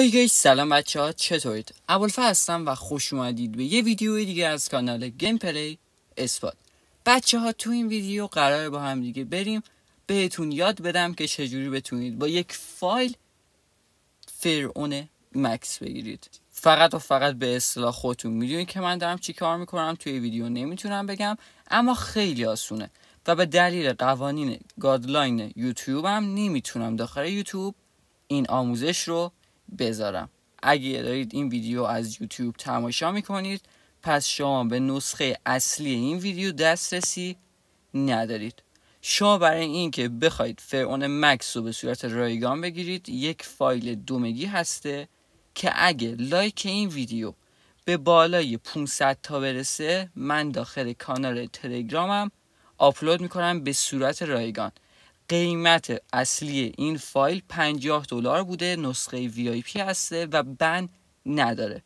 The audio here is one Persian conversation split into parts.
هی، گیش سلام بچه ها چطورید؟ اولفه هستم و خوش اومدید به یه ویدیوی دیگه از کانال گیم پلی اثبات بچه ها تو این ویدیو قرار با هم دیگه بریم بهتون یاد بدم که چجوری بتونید با یک فایل فرعون مکس بگیرید فقط و فقط به اصطلاح خودتون میدونید که من دارم چی کار میکنم توی ویدیو نمیتونم بگم اما خیلی آسونه و به دلیل قوانین گادلاین یوتیوب هم نمیتونم داخل یوتیوب این آموزش رو بذارم اگه دارید این ویدیو از یوتیوب تماشا میکنید پس شما به نسخه اصلی این ویدیو دسترسی ندارید شما برای اینکه بخواید فرعون مکس رو به صورت رایگان بگیرید یک فایل دومگی هسته که اگه لایک این ویدیو به بالای 500 تا برسه من داخل کانال تلگرامم آپلود میکنم به صورت رایگان قیمت اصلی این فایل 50 دلار بوده نسخه VIP هسته و بند نداره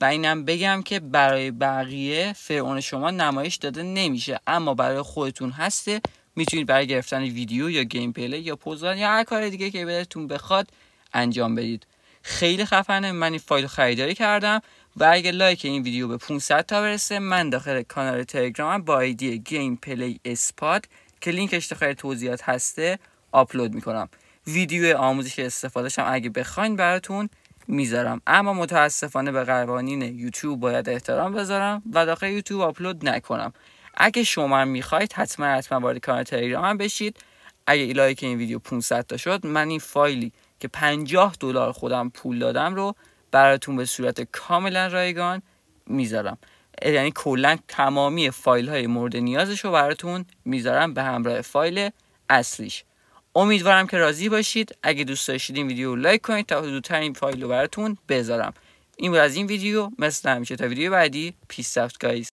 و اینم بگم که برای بقیه فرعون شما نمایش داده نمیشه اما برای خودتون هسته میتونید برای گرفتن ویدیو یا گیم پلی یا پوزان یا هر کار دیگه که بهتون بخواد انجام بدید خیلی خفنه من این فایل خریداری کردم و اگه لایک این ویدیو به 500 تا برسه من داخل کانال تلگرام با ایدی گیم پلی اسپاد که لینکش تو توضیحات هسته آپلود میکنم ویدیو آموزش استفاده هم اگه بخواین براتون میذارم اما متاسفانه به قوانین یوتیوب باید احترام بذارم و داخل یوتیوب آپلود نکنم اگه شما هم میخواید حتما حتما وارد کانال تلگرام هم بشید اگه لایک این ویدیو 500 تا شد من این فایلی که 50 دلار خودم پول دادم رو براتون به صورت کاملا رایگان میذارم یعنی کلا تمامی فایل های مورد نیازش رو براتون میذارم به همراه فایل اصلیش امیدوارم که راضی باشید اگه دوست داشتید این ویدیو رو لایک کنید تا زودتر این فایل رو براتون بذارم این بود از این ویدیو مثل همیشه تا ویدیو بعدی پیس گایز